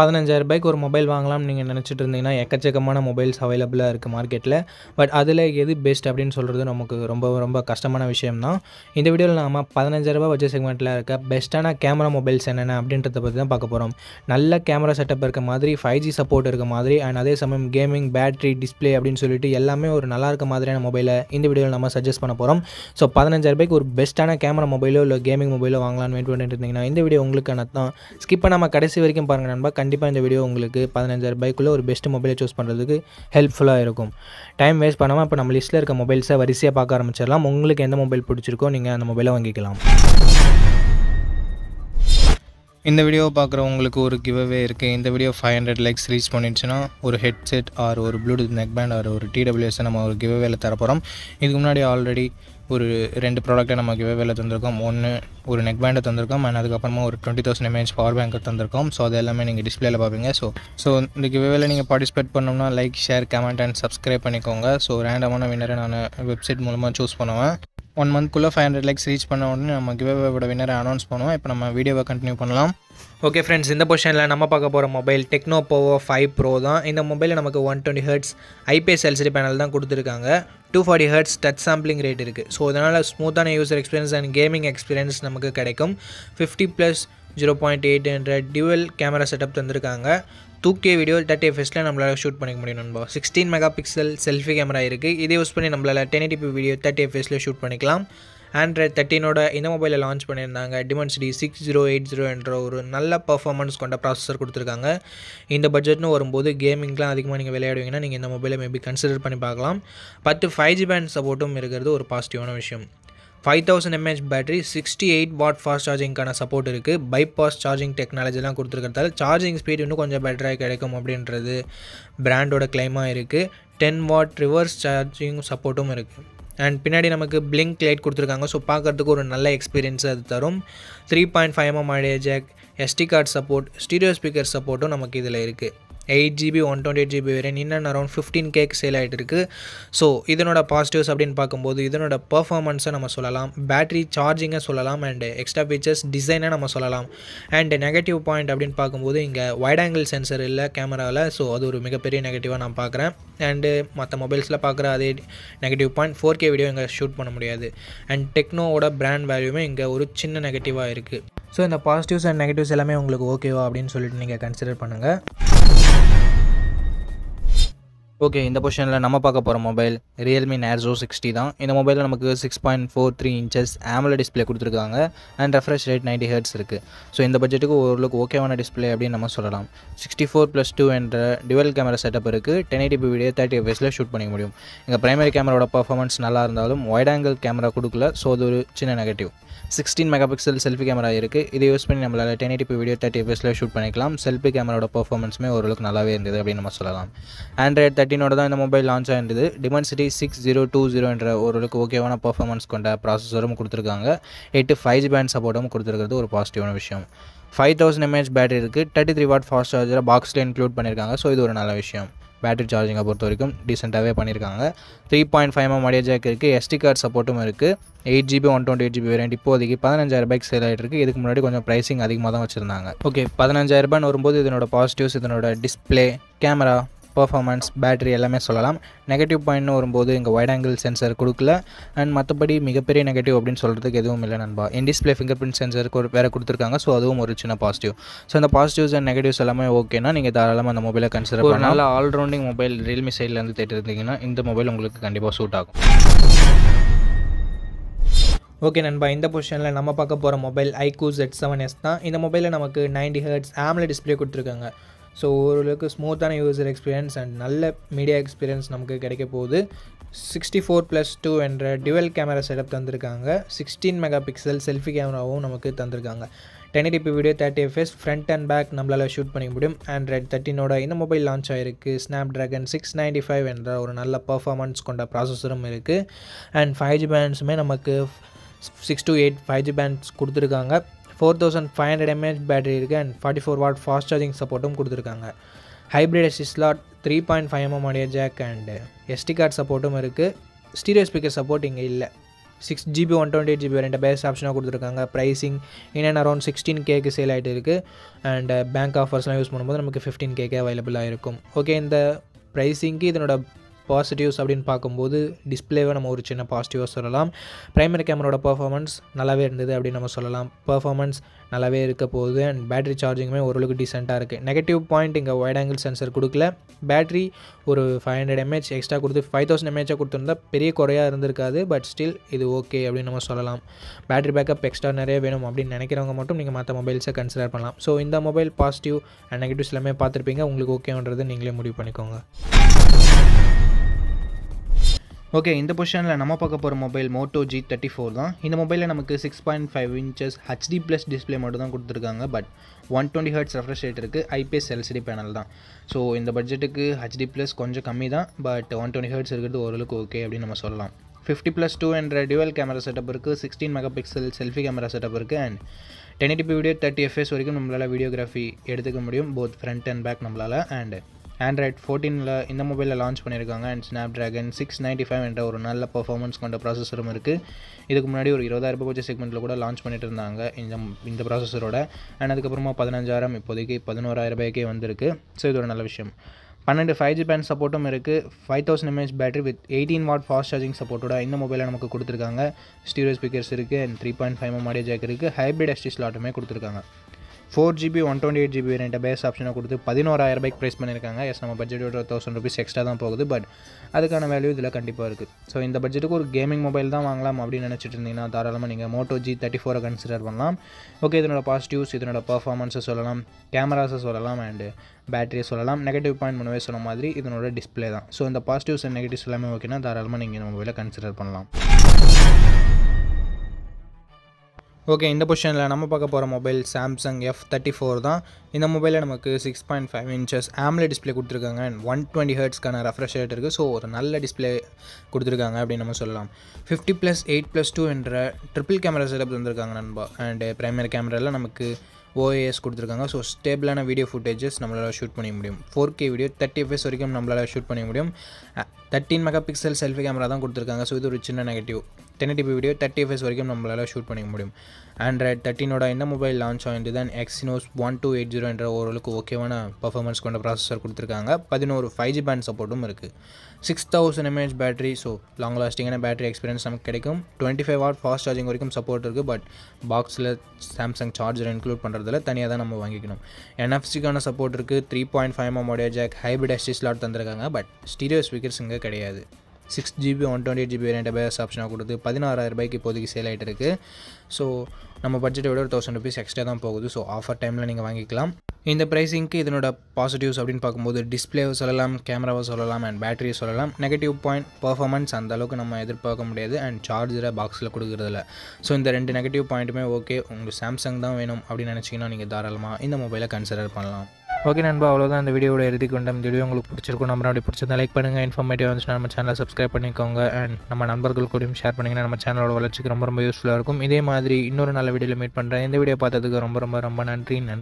ரூபாய்க்கு ஒரு மொபைல் வாங்கலாம்னு நீங்கள் நினச்சிட்டு இருந்தீங்கன்னா எக்கச்சக்கமான மொபைல்ஸ் அவைலபிளாக இருக்குது மார்க்கெட்டில் பட் அதில் எது பெஸ்ட் அப்படின்னு சொல்கிறது நமக்கு ரொம்ப ரொம்ப கஷ்டமான விஷயம் தான் இந்த வீடியோவில் நாம் பதினஞ்சாயிரரூபா வச்ச செக்மெண்ட்டில் இருக்க பெஸ்ட்டான கேமரா மொபைல்ஸ் என்னென்ன அப்படின்றத பற்றி தான் பார்க்க போகிறோம் நல்ல கேமரா செட்டப் இருக்க மாதிரி ஃபைவ் ஜி சப்போர்ட் இருக்க மாதிரி அண்ட் அதே சமயம் கேமிங் பேட்ரி டிஸ்பிளே அப்படின்னு சொல்லிட்டு எல்லாமே ஒரு நல்லா இருக்க மாதிரியான மொபைலை இந்த வீடியோவில் நம்ம சஜஸ்ட் பண்ண போகிறோம் ஸோ பதினஞ்சாயிரரூபாய்க்கு ஒரு பெஸ்ட்டான கேமரா மொபைலோ இல்லை கேமிங் மொபைலோ வாங்கலாம்னு வெயிட் பண்ணிட்டு இருந்தீங்கன்னா இந்த வீடியோ உங்களுக்கான தான் ஸ்கிப் பண்ணாமல் கடைசி வரைக்கும் பாருங்கள் நண்பா கண்டிப்பாக இந்த வீடியோ உங்களுக்கு பதினஞ்சாயிரம் ரூபாய்க்குள்ளே ஒரு பெஸ்ட் மொபைலை சூஸ் பண்ணுறதுக்கு ஹெல்ப்ஃபுல்லாக இருக்கும் டைம் வேஸ்ட் பண்ணாமல் இப்போ நம்ம லிஸ்ட்டில் இருக்க மொபைல்ஸை வரிசையாக பார்க்க ஆரம்பிச்சிடலாம் உங்களுக்கு எந்த மொபைல் பிடிச்சிருக்கோ நீங்கள் அந்த மொபைலை வாங்கிக்கலாம் இந்த வீடியோ பார்க்குறவங்களுக்கு ஒரு கிவ்வே இருக்குது இந்த video five hundred likes reach பண்ணிடுச்சுன்னா ஒரு ஹெட்செட் ஆர் ஒரு ப்ளூடூத் நெக் பேண்ட் ஆர் ஒரு டிடபிள்யூஎஸ் நம்ம ஒரு கிவ்வேல தரப்போகிறோம் இதுக்கு முன்னாடி ஆல்ரெடி ஒரு ரெண்டு ப்ராடக்ட்டை நம்ம கிவேவேல தந்திருக்கோம் ஒன்று ஒரு நெக் பேண்டை தந்திருக்கோம் அண்ட் அதுக்கப்புறமா ஒரு டுவெண்ட்டி தௌசண்ட் எம்ஏஹெச் பவர் பேங்க்கை தந்திருக்கோம் ஸோ அது எல்லாமே நீங்கள் டிஸ்பிளேல பார்ப்பீங்க ஸோ ஸோ இந்த கிவேவேல நீங்கள் பார்ட்டிசிபேட் பண்ணோம்னா like share comment and subscribe பண்ணிக்கோங்க ஸோ ரேண்டமான வின்னரை நான் வெப்சைட் மூலமாக சூஸ் பண்ணுவேன் ஒன் மந்த்குள்ளே ஃபைவ் ஹண்ட்ரட் லைக்ஸ் ரீச் பண்ண உடனே நம்ம கிவ்அவேவோட வின்னரை அனௌன்ஸ் பண்ணுவோம் இப்போ நம்ம வீடியோவை கண்டினியூ பண்ணலாம் ஓகே ஃப்ரெண்ட்ஸ் இந்த பொஷனில் நம்ம பார்க்க போகிற mobile Tecno Pova five pro தான் இந்த மொபைலில் நமக்கு one twenty hertz IPS LCD panel தான் கொடுத்துருக்காங்க two forty hertz touch sampling rate இருக்குது ஸோ இதனால் ஸ்மூத்தான user experience and gaming experience நமக்கு கிடைக்கும் fifty plus zero point eight என்ற டியூவல் கேமரா செட்டப் தந்திருக்காங்க தூக்கிய வீடியோ தேர்ட்டி எஃப்எஸில் நம்மளால் ஷூட் பண்ணிக்க முடியும் நண்பா sixteen mega pixel selfie camera இருக்குது இதை யூஸ் பண்ணி நம்மளால் டென் வீடியோ தேர்ட்டி எஃப்எஸில் ஷூட் பண்ணிக்கலாம் ஆண்ட்ராய்ட் தேர்ட்டினோட இந்த மொபைலை லான்ச் பண்ணியிருந்தாங்க Dimensity six zero eight zero என்ற ஒரு நல்ல பர்ஃபார்மன்ஸ் கொண்ட ப்ராசஸர் கொடுத்துருக்காங்க இந்த பட்ஜெட்னு வரும்போது கேமிங்லாம் அதிகமாக நீங்கள் விளையாடுவீங்கன்னா நீங்கள் இந்த மொபைலை மேபி கன்சிடர் பண்ணி பார்க்கலாம் பத்து ஃபைவ் ஜி பேண்ட் சப்போர்ட்டும் இருக்கிறது ஒரு பாசிட்டிவான விஷயம் five thousand mAh battery sixty eight watt fast சார்ஜிங்க்கான சப்போர்ட் இருக்குது பைபாஸ் சார்ஜிங் டெக்னாலஜிலாம் கொடுத்துருக்கிறதால சார்ஜிங் ஸ்பீட் இன்னும் கொஞ்சம் பெட்டராக கிடைக்கும் அப்படின்றது பிராண்டோட கிளைமாக இருக்குது டென் வாட் ரிவர்ஸ் சார்ஜிங் சப்போர்ட்டும் இருக்குது அண்ட் பின்னாடி நமக்கு பிளிங்க் லைட் கொடுத்துருக்காங்க ஸோ பார்க்குறதுக்கு ஒரு நல்ல எக்ஸ்பீரியன்ஸ் அது தரும் three point five mm audio jack SD card support stereo speaker சப்போர்ட்டும் நமக்கு இதில் இருக்குது eight GB one twenty eight GB variant இன்னும் அரௌண்ட் ஃபிஃப்டீன் கேக் சேல் ஆகிட்டு இருக்குது ஸோ இதனோட பாசிட்டிவ்ஸ் அப்படின்னு பார்க்கும்போது இதனோட பர்ஃபார்மன்ஸை நம்ம சொல்லலாம் பேட்டரி சார்ஜிங்கை சொல்லலாம் அண்டு எக்ஸ்ட்ரா ஃபீச்சர்ஸ் டிசைனை நம்ம சொல்லலாம் அண்டு நெகட்டிவ் பாயிண்ட் அப்படின்னு பார்க்கும்போது இங்கே வைட் ஆங்கிள் சென்சர் இல்லை கேமராவில் ஸோ அது ஒரு மிகப்பெரிய நெகட்டிவாக நான் பார்க்குறேன் அண்டு மற்ற மொபைல்ஸில் பார்க்குற அதே negative point four K video இங்கே ஷூட் பண்ண முடியாது அண்ட் டெக்னோவோட பிராண்ட் வேல்யூமே இங்கே ஒரு சின்ன நெகட்டிவாக இருக்குது ஸோ இந்த பாசிட்டிவ்ஸ் அண்ட் நெகட்டிவ்ஸ் எல்லாமே உங்களுக்கு ஓகேவா அப்படின்னு சொல்லிட்டு நீங்கள் கன்சிடர் பண்ணுங்கள் ஓகே இந்த பொசிஷனில் நம்ம பார்க்க போகிற மொபைல் ரியல்மி நேர்ஸோ சிக்ஸ்டி தான் இந்த மொபைலில் நமக்கு six point four three inches ஆமில டிஸ்பிளே கொடுத்துருக்காங்க and refresh rate ninety hertz இருக்குது ஸோ இந்த பட்ஜெட்டுக்கு ஓரளவுக்கு ஓகேவான டிஸ்பிளே அப்படின்னு நம்ம சொல்லலாம் சிக்ஸ்டி ஃபோர் ப்ளஸ் டூ என்ற டுவெல் கேமரா செட்டப் இருக்குது டென் எயிட்டி வீடியோ தேர்ட்டி எஃப்எஸில் ஷூட் பண்ணிக்க முடியும் எங்கள் பிரைமரி கேமராவோட பர்ஃபார்மன்ஸ் நல்லா இருந்தாலும் ஒயிட் ஆங்கிள் கேமரா கொடுக்கல ஸோ அது ஒரு சின்ன negative sixteen mega pixel selfie camera இருக்குது இதை யூஸ் பண்ணி நம்மளால் டென் எயிட்டி வீடியோ தேர்ட்டி எஃப்எஸில் ஷூட் பண்ணிக்கலாம் செல்ஃபி கேமராவோட பர்ஃபார்மன்ஸுமே ஓரளவுக்கு நல்லாவே இருந்தது அப்படின்னு நம்ம சொல்லலாம் ஆண்ட்ராய்ட் தேர்ட்டினோட தான் இந்த மொபைல் லான்ச் ஆகிருந்தது Dimensity six zero two zero என்ற ஓரளவுக்கு ஓகேவான பர்ஃபார்மன்ஸ் கொண்ட ப்ராசஸரும் கொடுத்துருக்காங்க எட்டு ஃபைவ் ஜி பேண்ட் சப்போர்ட்டும் கொடுத்துருக்கிறது ஒரு பாசிட்டிவான விஷயம் ஃபைவ் தௌசண்ட் எம்ஏஹெச் பேட்டரி இருக்குது தேர்ட்டி த்ரீ வாட் ஃபாஸ்ட் சார்ஜரை பாக்ஸில் இன்க்ளூட் பண்ணியிருக்காங்க ஸோ இது ஒரு நல்ல விஷயம் பேட்டரி சார்ஜிங்கை பொறுத்த வரைக்கும் டீசெண்டாகவே பண்ணியிருக்காங்க three point five M audio jack இருக்குது எஸ்டி கார்டு சப்போர்ட்டும் இருக்குது eight GB one twenty eight GB variant இப்போதைக்கு பதினஞ்சாயிரம் ரூபாய்க்கு சேல் ஆகிட்டு இருக்குது இதுக்கு முன்னாடி கொஞ்சம் ப்ரைஸிங் அதிகமாக தான் வச்சுருந்தாங்க ஓகே ரூபாய்னு வரும்போது இதனோட பாசிட்டிவ்ஸ் இதனோட டிஸ்பிளே கேமரா பர்ஃபார்மன்ஸ் பேட்ரி எல்லாமே சொல்லலாம் நெகட்டிவ் பாயிண்ட்னு வரும்போது இங்கே வைட் ஆங்கிள் சென்சர் கொடுக்கல அண்ட் மற்றபடி மிகப்பெரிய நெகட்டிவ் அப்படின்னு சொல்கிறதுக்கு எதுவும் இல்லை நண்பா in display fingerprint sensor வேறு கொடுத்துருக்காங்க ஸோ அதுவும் ஒரு சின்ன பாசிட்டிவ் ஸோ அந்த பாசிட்டிவ்ஸ் அண்ட் நெகட்டிவ்ஸ் எல்லாமே ஓகேனா நீங்கள் தாராளமாக அந்த மொபைலை கன்சிடர் பண்ணலாம் நல்ல ஆல்ரவுண்டிங் மொபைல் ரியல்மி சைட்லேருந்து தேட்டு இருந்தீங்கன்னா இந்த மொபைல் உங்களுக்கு கண்டிப்பாக சூட் ஆகும் ஓகே நண்பா இந்த பொசிஷனில் நம்ம பார்க்க போகிற mobile iQOO Z seven S தான் இந்த மொபைலில் நமக்கு நைன்டி ஹர்ட்ஸ் ஆம்ல டிஸ்பிளே கொடுத்துருக்காங்க ஸோ ஓரளவுக்கு ஸ்மூத்தான யூசர் எக்ஸ்பீரியன்ஸ் அண்ட் நல்ல மீடியா எக்ஸ்பீரியன்ஸ் நமக்கு கிடைக்க போகுது சிக்ஸ்டி ஃபோர் ப்ளஸ் டூ என்ற டிவெல் கேமரா செட்டப் தந்திருக்காங்க சிக்ஸ்டீன் மெகா பிக்சல் செல்ஃபி கேமராவும் நமக்கு தந்திருக்காங்க டென் டிபி video thirty FS front and back நம்மளால் ஷூட் பண்ணிக்க முடியும் ஆண்ட்ராய்ட் தேர்ட்டினோட இந்த மொபைல் லான்ச் ஆகிருக்கு Snapdragon six ninety five என்ற ஒரு நல்ல பர்ஃபார்மன்ஸ் கொண்ட ப்ராசஸரும் இருக்குது அண்ட் ஃபைவ் ஜி பேண்ட்ஸுமே நமக்கு six to eight five G bands கொடுத்துருக்காங்க four thousand five hundred mAh battery இருக்குது and forty four watt fast charging சப்போர்ட்டும் கொடுத்துருக்காங்க hybrid SD slot three point five mm உடைய ஜாக் அண்ட் எஸ்டி கார்டு சப்போர்ட்டும் இருக்குது stereo speaker support இங்கே இல்லை six GB one twenty GB ரெண்டு base ஆப்ஷனாக கொடுத்துருக்காங்க ப்ரைஸிங் இன்னும் அரௌண்ட் சிக்ஸ்டீன் கேக்கு சேல் ஆகிட்டு இருக்குது அண்ட் பேங்க் ஆஃபர்ஸ்லாம் யூஸ் பண்ணும்போது நமக்கு ஃபிஃப்டீன் கேக்கே அவைலபிளாக இருக்கும் ஓகே இந்த ப்ரைஸிங்க்கு இதனோட பாசிட்டிவ்ஸ் அப்படின்னு பார்க்கும்போது டிஸ்பிளேவை நம்ம ஒரு சின்ன பாசிட்டிவாக சொல்லலாம் ப்ரைமரி கேமரோட பர்ஃபார்மன்ஸ் நல்லாவே இருந்தது அப்படின்னு நம்ம சொல்லலாம் பர்ஃபார்மன்ஸ் நல்லாவே இருக்க போகுது அண்ட் பேட்ரி சார்ஜிங்குமே ஓரளவுக்கு டீசெண்டாக இருக்குது நெகட்டிவ் பாயிண்ட் இங்கே வைட் ஆங்கிள் சென்சர் கொடுக்கல பேட்ரி ஒரு ஃபைவ் ஹண்ட்ரட் எம்ஏஹெச் எக்ஸ்ட்ரா கொடுத்து ஃபைவ் தௌசண்ட் எம்ஏஹெச்சாக கொடுத்துருந்தா பெரிய குறையாக இருந்திருக்காது பட் ஸ்டில் இது ஓகே அப்படின்னு நம்ம சொல்லலாம் பேட்ரி பேக்கப் எக்ஸ்ட்ரா நிறைய வேணும் அப்படின்னு நினைக்கிறவங்க மட்டும் நீங்கள் மற்ற மொபைல்ஸை கன்சிடர் பண்ணலாம் ஸோ இந்த மொபைல் பாசிட்டிவ் அண்ட் நெகட்டிவ்ஸ் எல்லாமே பார்த்துருப்பீங்க உங்களுக்கு ஓகேன்றது நீங்களே முடிவு பண்ணிக்கோங்க ஓகே இந்த பொசிஷனில் நம்ம பார்க்க போகிற mobile Moto G thirty four தான் இந்த மொபைலில் நமக்கு six point five inches HD plus display மட்டும் தான் கொடுத்துருக்காங்க but one twenty hertz refresh rate இருக்குது ஐபிஎஸ் எல்சிடி பேனல் தான் ஸோ இந்த பட்ஜெட்டுக்கு ஹச்டி ப்ளஸ் கொஞ்சம் கம்மி தான் பட் ஒன் டுவெண்ட்டி ஹர்ட்ஸ் இருக்கிறது ஓரளவுக்கு ஓகே அப்படின்னு நம்ம சொல்லலாம் ஃபிஃப்டி ப்ளஸ் டூ என்ற டியூவல் கேமரா செட்டப் இருக்குது sixteen mega pixel selfie camera setup இருக்குது and ten eighty video thirty FS வரைக்கும் நம்மளால் வீடியோகிராஃபி எடுத்துக்க முடியும் போத் ஃப்ரண்ட் அண்ட் பேக் நம்மளால் அண்ட் ஆண்ட்ராய்ட் ஃபோர்டீனில் இந்த மொபைலில் லான்ச் பண்ணியிருக்காங்க and Snapdragon six ninety five என்ற ஒரு நல்ல பர்ஃபார்மன்ஸ் கொண்ட ப்ராசஸரும் இருக்குது இதுக்கு முன்னாடி ஒரு இருபதாயிரம் ரூபாய் செக்மெண்ட்டில் கூட லான்ச் பண்ணிட்டு இருந்தாங்க இந்த இந்த ப்ராசஸரோட அண்ட் அதுக்கப்புறமா பதினஞ்சாயிரம் இப்போதைக்கு பதினோராயிரம் ரூபாய்க்கே வந்திருக்கு ஸோ இது ஒரு நல்ல விஷயம் பன்னெண்டு ஃபைவ் ஜி பேண்ட் சப்போர்ட்டும் இருக்குது five thousand mAh battery with eighteen watt fast charging சப்போர்ட்டோட இந்த மொபைலில் நமக்கு கொடுத்துருக்காங்க ஸ்டீரியோ ஸ்பீக்கர்ஸ் இருக்குது and three point five audio jack இருக்குது ஹைப்ரிட் எஸ்டி ஸ்லாட்டுமே கொடுத்துருக்காங்க four GB one twenty eight GB variant base ஆப்ஷனை கொடுத்து பதினோராயிரம் ரூபாய்க்கு ப்ரைஸ் பண்ணியிருக்காங்க எஸ் நம்ம பட்ஜெட்டோட தௌசண்ட் ருபீஸ் எக்ஸ்ட்ரா தான் போகுது பட் அதுக்கான வேல்யூ இதில் கண்டிப்பாக இருக்குது ஸோ இந்த பட்ஜெட்டுக்கு ஒரு கேமிங் மொபைல் தான் வாங்கலாம் அப்படின்னு நினச்சிட்டு இருந்தீங்கன்னா தாராளமாக நீங்கள் மோட்டோ ஜி தேர்ட்டி ஃபோரை கன்சிடர் பண்ணலாம் ஓகே இதனோட பாசிட்டிவ்ஸ் இதனோட பர்ஃபார்மன்ஸை சொல்லலாம் கேமராஸை சொல்லலாம் அண்டு பேட்டரியை சொல்லலாம் நெகட்டிவ் பாயிண்ட் முன்னவே சொன்ன மாதிரி இதனோட டிஸ்பிளே தான் ஸோ இந்த பாசிட்டிவ்ஸ் அண்ட் நெகட்டிவ்ஸ் எல்லாமே ஓகேனா தாராளமாக நீங்கள் இந்த மொபைலை கன்சிடர் பண்ணலாம் ஓகே இந்த பொசிஷனில் நம்ம பார்க்க போகிற mobile Samsung F thirty four தான் இந்த மொபைலில் நமக்கு சிக்ஸ் பாயிண்ட் ஃபைவ் இன்ச்சஸ் ஆம்லே டிஸ்பிளே கொடுத்துருக்காங்க அண்ட் ஒன் டுவெண்ட்டி ஹர்ட்ஸ்க்கான ரெஃப்ரெஷ் ரேட் இருக்குது ஸோ ஒரு நல்ல டிஸ்பிளே கொடுத்துருக்காங்க அப்படின்னு நம்ம சொல்லலாம் fifty plus eight plus two என்ற ட்ரிபிள் கேமரா செட்டப் தந்துருக்காங்க நண்பா அண்டு ப்ரைமரி கேமராவில் நமக்கு ஓஏஎஸ் கொடுத்துருக்காங்க ஸோ ஸ்டேபிளான வீடியோ ஃபுட்டேஜஸ் நம்மளால் ஷூட் பண்ண முடியும் four K video thirty FS வரைக்கும் நம்மளால் ஷூட் பண்ண முடியும் thirteen mega pixel selfie camera தான் கொடுத்துருக்காங்க ஸோ இது ஒரு சின்ன negative ten video thirty FS வரைக்கும் நம்மளால் ஷூட் பண்ணிக்க முடியும் ஆண்ட்ராய்ட் தேர்ட்டினோட என்ன மொபைல் லான்ச் ஆகிட்டு தான் Exynos one two eight zero என்ற ஓரளவுக்கு ஓகேவான பர்ஃபார்மன்ஸ் கொண்ட ப்ராசஸர் கொடுத்துருக்காங்க பதினோரு ஃபைவ் ஜி பேண்ட் சப்போர்ட்டும் இருக்குது six thousand mAh battery so long லாஸ்டிங்கான பேட்டரி எக்ஸ்பீரியன்ஸ் நமக்கு கிடைக்கும் twenty five hour fast charging வரைக்கும் சப்போர்ட் இருக்குது பட் பாக்ஸில் சாம்சங் சார்ஜர் இன்க்ளூட் பண்ணுறதுல தனியாக தான் நம்ம வாங்கிக்கணும் என்எஃப்சிக்கான சப்போர்ட் இருக்குது three point five M jack hybrid SD slot தந்திருக்காங்க பட் ஸ்டீரியோ ஸ்பீக்கர்ஸ் இங்கே கிடையாது six GB one twenty eight GB variant base ஆப்ஷனாக கொடுத்து பதினாறாயிரம் ரூபாய்க்கு இப்போதைக்கு சேல் ஆகிட்டு இருக்குது ஸோ நம்ம பட்ஜெட்டை விட ஒரு தௌசண்ட் ருபீஸ் எக்ஸ்ட்ரா தான் போகுது ஸோ ஆஃபர் டைமில் நீங்கள் வாங்கிக்கலாம் இந்த ப்ரைஸிங்க்கு இதனோட பாசிட்டிவ்ஸ் அப்படின்னு பார்க்கும்போது டிஸ்பிளேவை சொல்லலாம் கேமராவை சொல்லலாம் அண்ட் பேட்டரியை சொல்லலாம் நெகட்டிவ் பாயிண்ட் பர்ஃபார்மன்ஸ் அந்த அளவுக்கு நம்ம எதிர்பார்க்க முடியாது அண்ட் சார்ஜரை பாக்ஸில் கொடுக்குறதில்ல ஸோ இந்த ரெண்டு நெகட்டிவ் பாயிண்ட்டுமே ஓகே உங்களுக்கு சாம்சங் தான் வேணும் அப்படின்னு நினச்சிங்கன்னா நீங்கள் தாராளமாக இந்த மொபைலை கன்சிடர் பண்ணலாம் ஓகே நண்பா அவ்வளோதான் இந்த வீடியோட இறுதி கொண்ட இந்த வீடியோ உங்களுக்கு பிடிச்சிருக்கும் நம்ம அப்படி பிடிச்சிருந்தா லைக் பண்ணுங்கள் இன்ஃபர்மேட்டிவ் வந்து நம்ம சேனலை சப்ஸ்கிரைப் பண்ணிக்கோங்க அண்ட் நம்ம நண்பர்கள் கூடயும் ஷேர் பண்ணிங்கன்னா நம்ம சேனலோட வளர்ச்சிக்கு ரொம்ப ரொம்ப யூஸ்ஃபுல்லாக இருக்கும் இதே மாதிரி இன்னொரு நல்ல வீடியோவில் மீட் பண்ணுறேன் இந்த வீடியோ பார்த்ததுக்கு ரொம்ப ரொம்ப ரொம்ப நன்றி நன்றி